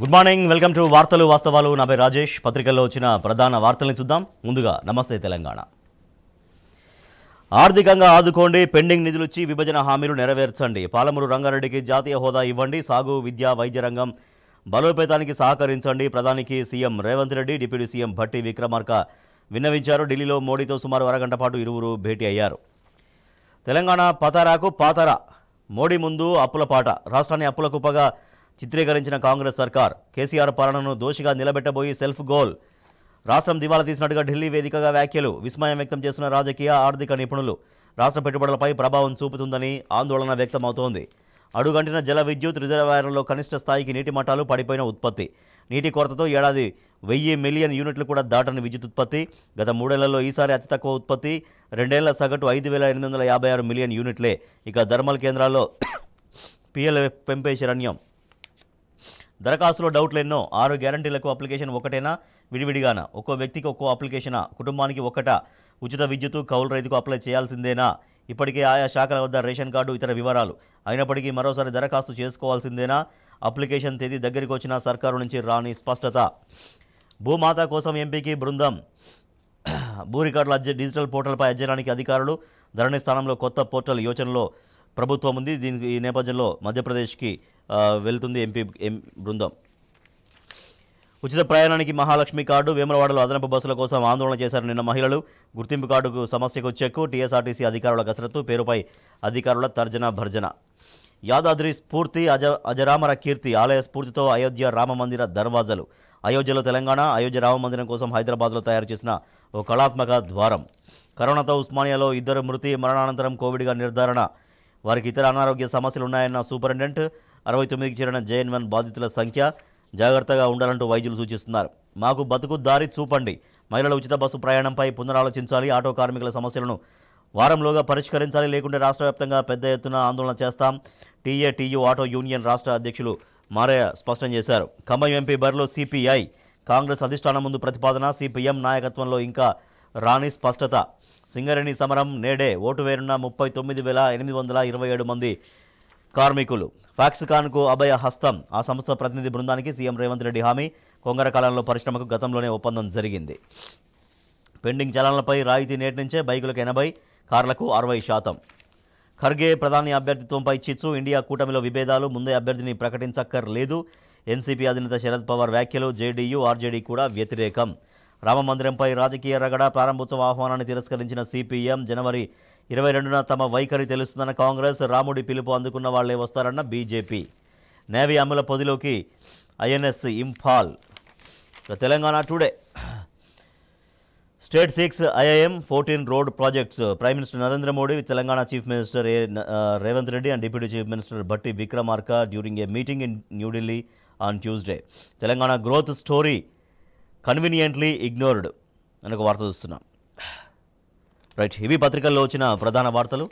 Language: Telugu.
గుడ్ మార్నింగ్ వెల్కమ్ టు వార్తలు వాస్తవాలు పేరు రాజేష్ పత్రికల్లో వచ్చిన ప్రధాన వార్తల్ని చూద్దాం ముందుగా నమస్తే తెలంగాణ ఆర్థికంగా ఆదుకోండి పెండింగ్ నిధులిచ్చి విభజన హామీలు నెరవేర్చండి పాలమూరు రంగారెడ్డికి జాతీయ హోదా ఇవ్వండి సాగు విద్యా వైద్య రంగం బలోపేతానికి సహకరించండి ప్రధానికి CM Revanth Reddy deputy CM Bhatti Vikramarka విన్నవించారు ఢిల్లీలో మోడీతో సుమారు అరగంట పాటు ఇరువురు భేటీ అయ్యారు తెలంగాణ పతారాకు పాతరా మోడీ ముందు అప్పుల పాట రాష్ట్రాన్ని అప్పుల కుప్పగా చిత్రీకరించిన కాంగ్రెస్ సర్కార్ కేసీఆర్ పాలనను దోషిగా నిలబెట్టబోయి సెల్ఫ్ గోల్ రాష్ట్రం దివాలా తీసినట్టుగా ఢిల్లీ వేదికగా వ్యాఖ్యలు విస్మయం వ్యక్తం చేసిన రాజకీయ ఆర్థిక నిపుణులు రాష్ట్ర పెట్టుబడులపై ప్రభావం చూపుతుందని ఆందోళన వ్యక్తమవుతోంది అడుగంటిన జల విద్యుత్ రిజర్వాయర్లలో కనిష్ట స్థాయికి నీటి మఠాలు పడిపోయిన ఉత్పత్తి నీటి కొరతతో ఏడాది వెయ్యి మిలియన్ యూనిట్లు కూడా దాటని విద్యుత్ ఉత్పత్తి గత మూడేళ్లలో ఈసారి అతి తక్కువ ఉత్పత్తి రెండేళ్ల సగటు ఐదు వేల ఎనిమిది వందల యాభై ఆరు మిలియన్ యూనిట్లే ఇక థర్మల్ కేంద్రాల్లో పిఎల్ పెంపే శరణ్యం దరఖాస్తులో డౌట్లు ఎన్నో ఆరు గ్యారంటీలకు అప్లికేషన్ ఒకటేనా విడివిడిగానా ఒక్కో వ్యక్తికి ఒక్కో అప్లికేషనా కుటుంబానికి ఒక్కట ఉచిత విద్యుత్ కౌలు రైతుకు అప్లై చేయాల్సిందేనా ఇప్పటికే ఆయా శాఖల వద్ద రేషన్ కార్డు ఇతర వివరాలు అయినప్పటికీ మరోసారి దరఖాస్తు చేసుకోవాల్సిందేనా అప్లికేషన్ తేదీ దగ్గరికి వచ్చిన సర్కారు నుంచి రాని స్పష్టత భూమాత కోసం ఎంపీకి బృందం భూ రికార్డుల డిజిటల్ పోర్టల్పై అధ్యయనానికి అధికారులు ధరణి స్థానంలో కొత్త పోర్టల్ యోచనలో ప్రభుత్వం ఉంది దీనికి ఈ నేపథ్యంలో మధ్యప్రదేశ్కి వెళ్తుంది ఎంపీ బృందం ఉచిత ప్రయాణానికి మహాలక్ష్మి కార్డు వేమలవాడలో అదనపు బస్సుల కోసం ఆందోళన చేశారు నిన్న మహిళలు గుర్తింపు కార్డుకు సమస్యకు చెక్కు టీఎస్ఆర్టీసీ అధికారుల కసరత్తు పేరుపై అధికారుల తర్జన భర్జన యాదాద్రి స్ఫూర్తి అజ అజరామర కీర్తి ఆలయ స్ఫూర్తితో అయోధ్య రామమందిర దర్వాజలు అయోధ్యలో తెలంగాణ అయోధ్య రామమందిరం కోసం హైదరాబాద్లో తయారు చేసిన ఓ కళాత్మక ద్వారం కరోనాతో ఉస్మానియాలో ఇద్దరు మృతి మరణానంతరం కోవిడ్గా నిర్ధారణ వారికి ఇతర అనారోగ్య సమస్యలు ఉన్నాయన్న సూపరింటెండెంట్ అరవై తొమ్మిదికి చేరిన జేఎన్వన్ బాధితుల సంఖ్య జాగ్రత్తగా ఉండాలంటూ వైద్యులు సూచిస్తున్నారు మాకు బతుకు దారి చూపండి మహిళల ఉచిత బస్సు ప్రయాణంపై పునరాలోచించాలి ఆటో కార్మికుల సమస్యలను వారంలోగా పరిష్కరించాలి లేకుంటే రాష్ట్ర వ్యాప్తంగా పెద్ద ఎత్తున ఆందోళన చేస్తాం టీఏటీయూ ఆటో యూనియన్ రాష్ట్ర అధ్యక్షులు మారయ్య స్పష్టం చేశారు ఖమ్మం ఎంపీ బరిలో సిపిఐ కాంగ్రెస్ అధిష్టానం ముందు ప్రతిపాదన సిపిఎం నాయకత్వంలో ఇంకా రాణి స్పష్టత సింగరేణి సమరం నేడే ఓటు వేరున్న ముప్పై తొమ్మిది వేల ఎనిమిది వందల ఇరవై ఏడు మంది కార్మికులు ఫ్యాక్స్కాన్కు అభయ హస్తం ఆ సంస్థ ప్రతినిధి బృందానికి సీఎం రేవంత్ రెడ్డి హామీ కొంగర కాలంలో పరిశ్రమకు గతంలోనే ఒప్పందం జరిగింది పెండింగ్ చలనలపై రాయితీ నేటి నుంచే బైకులకు ఎనభై కార్లకు అరవై శాతం ఖర్గే ప్రధాని అభ్యర్థిత్వంపై చిచ్చు ఇండియా కూటమిలో విభేదాలు ముందే అభ్యర్థిని ప్రకటించక్కర్లేదు ఎన్సీపీ అధినేత శరద్ పవార్ వ్యాఖ్యలు జేడీయూ ఆర్జేడీ కూడా వ్యతిరేకం రామమందిరంపై రాజకీయ రగడ ప్రారంభోత్సవ ఆహ్వానాన్ని తిరస్కరించిన సిపిఎం జనవరి ఇరవై రెండున తమ వైఖరి తెలుస్తుందన్న కాంగ్రెస్ రాముడి పిలుపు అందుకున్న వాళ్లే వస్తారన్న బీజేపీ నేవీ అమ్ముల పొదిలోకి INS Imphal Telangana today state six IIM fourteen road projects prime minister Narendra Modi Telangana chief minister A Revanth Reddy and deputy chief minister Bhatti Vikramarka during a meeting in New Delhi on Tuesday Telangana growth story conveniently ignored అని ఒక వార్త చూస్తున్నాం రైట్ ఇవి పత్రికల్లో వచ్చిన ప్రధాన వార్తలు